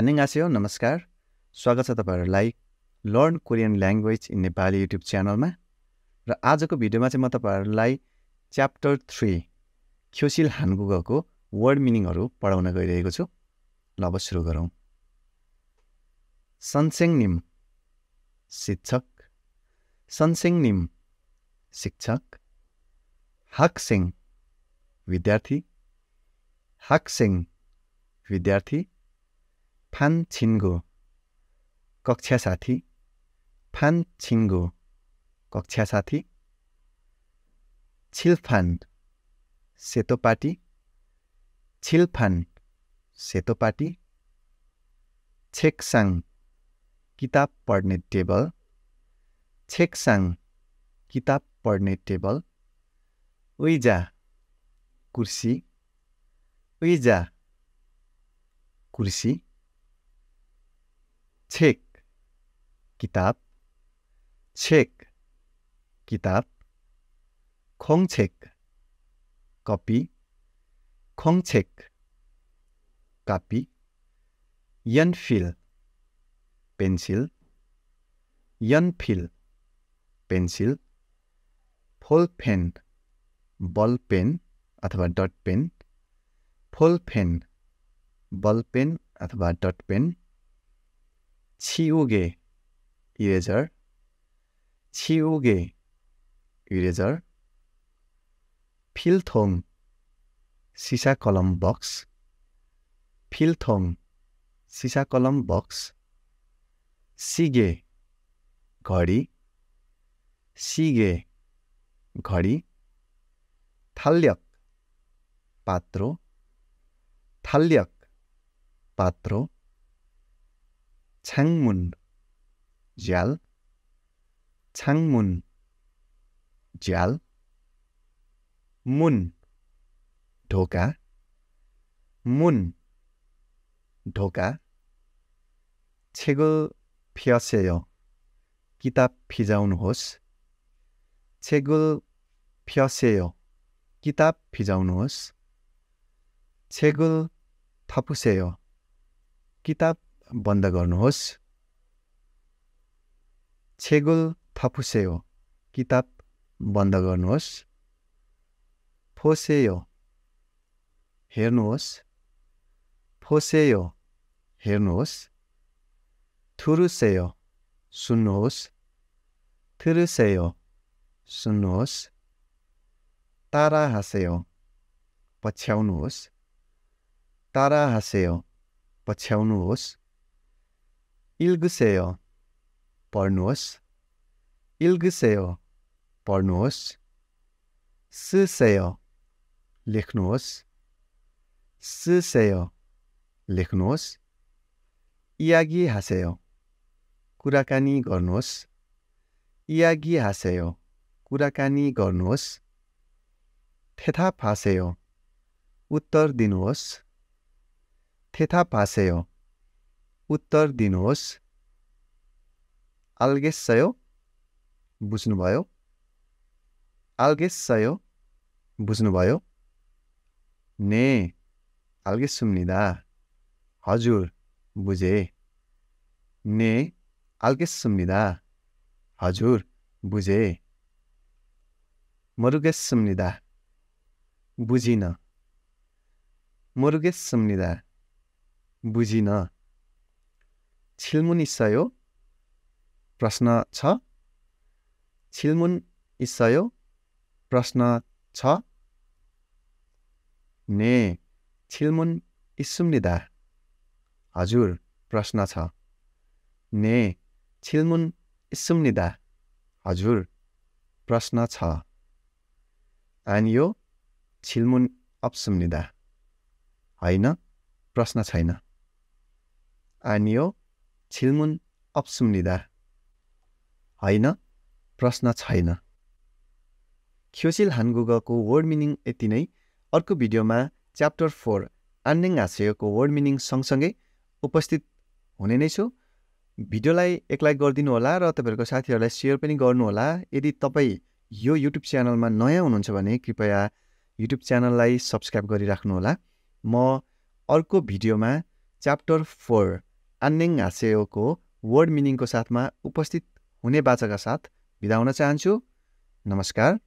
आन्नेगास्यो नमस्कार स्वागत छ तपाईँहरूलाई learn Korean language in Nepali YouTube च्यानलमा र आजको भिडियोमा चाहिँ म तपाईँहरूलाई च्याप्टर थ्री ख्योसिल हानगुगको वर्ड मिनिङहरू पढाउन गइरहेको छु ल अब सुरु गरौँ निम शिक्षक सनसेङ निम शिक्षक हाक्सेङ विद्यार्थी हाक्सेङ विद्यार्थी फान छिन्गो कक्षा साथी फान छिन्गो कक्षा साथी छिलफान सेतोपाटी छिलफान सेतोपाटी छेक्साङ किताब पढ्ने टेबल छेक्साङ किताब पढ्ने टेबल उइजा कुर्सी उइजा कुर्सी छेक किताब छेक किताब खोङछेक कपी खोङछेक कापी यनफिल पेन्सिल यनफिल पेन्सिल फोल पेन बल पेन अथवा डट पेन फोल पेन बल पेन अथवा डट पेन 치우기 이래절 치우기 이래절 필통 시사 컬럼 박스 필통 시사 컬럼 박스 시계 거리 시계 거리 탄력 파트로 탄력 파트로 창문 잘 창문 잘 문, 도가, 문, 도가. 책을 피세요 기탑 피자운 호스. 책을 피세요 기탑 피자운 호스. 책을 덮으세요. 기탑 बन्द गर्नुहोस् छेगुल थापुसेयो किताब बन्द गर्नुहोस् फोसेयो हेर्नुहोस् फोसेयो हेर्नुहोस् थुरुसेयो सुन्नुहोस् थिरुसेयो सुन्नुहोस् तारा हाँसेयो पछ्याउनुहोस् तारा हाँसेयो पछ्याउनुहोस् 읽으세요. पढ्नुहोस् 읽으세요. पढ्नुहोस् 쓰세요. लेख्नुहोस् 쓰세요. लेख्नुहोस् 이야기 하세요. कुराकानी गर्नुहोस् 이야기 하세요. कुराकानी गर्नुहोस् 대답하세요. उत्तर दिनुहोस् 대답하세요. उत्तर दिनुहोस् 알겠어요? बुझ्नुभयो 알겠어요? बुझ्नुभयो 네, 알겠습니다. हजुर, बुझे. 네, 알겠습니다. हजुर, बुझे. 모르겠습니다. 무지나 모르겠습니다. 무지나 질문 있어요? 프라스나 차? 질문 있어요? 프라스나 차? 네, 질문 있습니다. 아줄 프라스나 차. 네, 질문 있습니다. 아줄 프라스나 차. 아니요, 질문 없습니다. 아이나 프라스나 차이나. 아니요, छिल्मुन अप्सुम्निदा होइन प्रश्न छैन ख्योसिल हानगुगको वर्ड मिनिङ यति नै अर्को भिडियोमा च्याप्टर फोर आन्डिङ हाँसेको वर्ड मिनिङ सँगसँगै उपस्थित हुने नै छु भिडियोलाई एक लाइक गरिदिनु होला र तपाईँहरूको साथीहरूलाई सेयर पनि गर्नुहोला यदि तपाईँ यो युट्युब च्यानलमा नयाँ हुनुहुन्छ भने कृपया युट्युब च्यानललाई सब्सक्राइब गरिराख्नुहोला म अर्को भिडियोमा च्याप्टर फोर आन्नेङ हास्योको वर्ड मिनिङको साथमा उपस्थित हुने बाचाका साथ बिदा हुन चाहन्छु नमस्कार